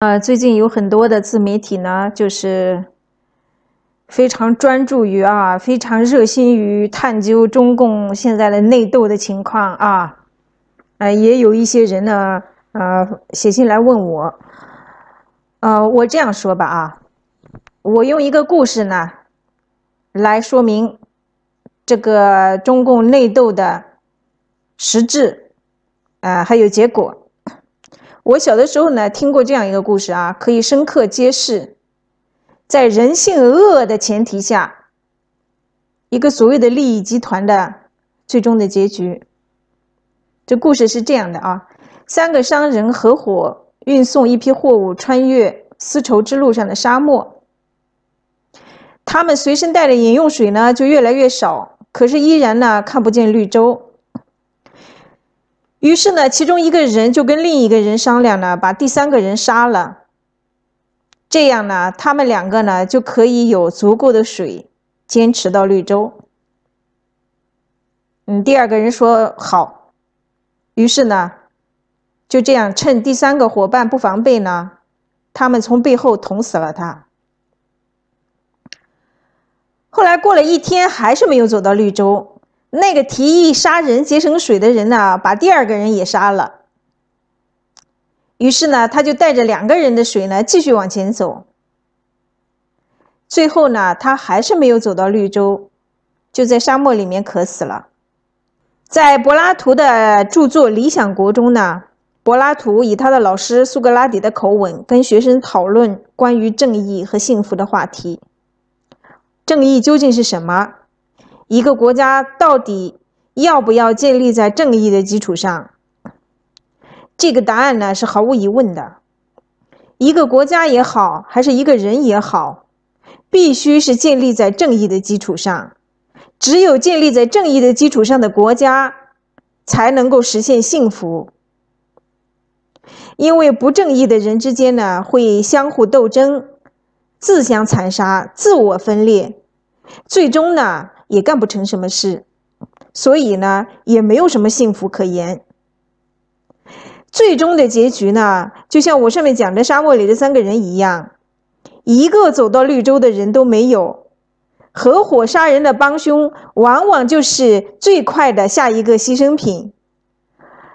呃，最近有很多的自媒体呢，就是非常专注于啊，非常热心于探究中共现在的内斗的情况啊。呃，也有一些人呢，呃，写信来问我。呃，我这样说吧啊，我用一个故事呢，来说明这个中共内斗的实质啊，还有结果。我小的时候呢，听过这样一个故事啊，可以深刻揭示，在人性恶的前提下，一个所谓的利益集团的最终的结局。这故事是这样的啊：三个商人合伙运送一批货物，穿越丝绸之路上的沙漠。他们随身带的饮用水呢，就越来越少，可是依然呢，看不见绿洲。于是呢，其中一个人就跟另一个人商量呢，把第三个人杀了。这样呢，他们两个呢就可以有足够的水，坚持到绿洲。嗯，第二个人说好。于是呢，就这样趁第三个伙伴不防备呢，他们从背后捅死了他。后来过了一天，还是没有走到绿洲。那个提议杀人节省水的人呢，把第二个人也杀了。于是呢，他就带着两个人的水呢，继续往前走。最后呢，他还是没有走到绿洲，就在沙漠里面渴死了。在柏拉图的著作《理想国》中呢，柏拉图以他的老师苏格拉底的口吻，跟学生讨论关于正义和幸福的话题。正义究竟是什么？一个国家到底要不要建立在正义的基础上？这个答案呢是毫无疑问的。一个国家也好，还是一个人也好，必须是建立在正义的基础上。只有建立在正义的基础上的国家，才能够实现幸福。因为不正义的人之间呢，会相互斗争，自相残杀，自我分裂，最终呢。也干不成什么事，所以呢，也没有什么幸福可言。最终的结局呢，就像我上面讲的沙漠里的三个人一样，一个走到绿洲的人都没有。合伙杀人的帮凶，往往就是最快的下一个牺牲品。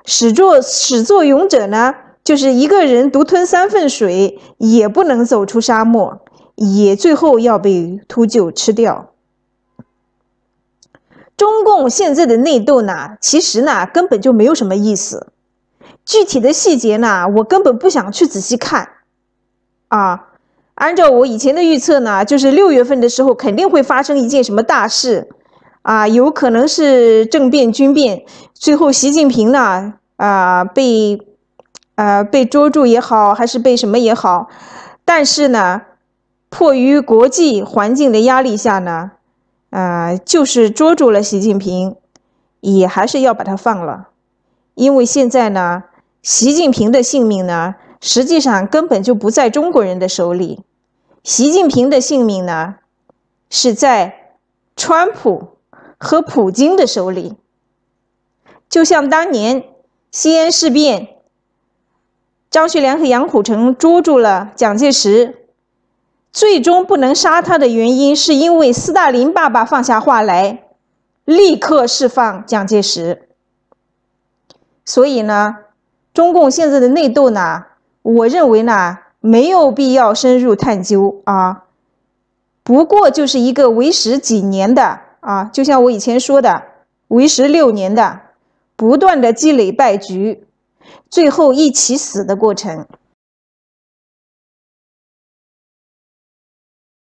始作始作俑者呢，就是一个人独吞三份水，也不能走出沙漠，也最后要被秃鹫吃掉。中共现在的内斗呢，其实呢根本就没有什么意思。具体的细节呢，我根本不想去仔细看。啊，按照我以前的预测呢，就是六月份的时候肯定会发生一件什么大事，啊，有可能是政变、军变，最后习近平呢，啊被，呃被捉住也好，还是被什么也好，但是呢，迫于国际环境的压力下呢。啊，就是捉住了习近平，也还是要把他放了，因为现在呢，习近平的性命呢，实际上根本就不在中国人的手里，习近平的性命呢，是在川普和普京的手里，就像当年西安事变，张学良和杨虎城捉住了蒋介石。最终不能杀他的原因，是因为斯大林爸爸放下话来，立刻释放蒋介石。所以呢，中共现在的内斗呢，我认为呢，没有必要深入探究啊。不过就是一个为时几年的啊，就像我以前说的，为时六年的不断的积累败局，最后一起死的过程。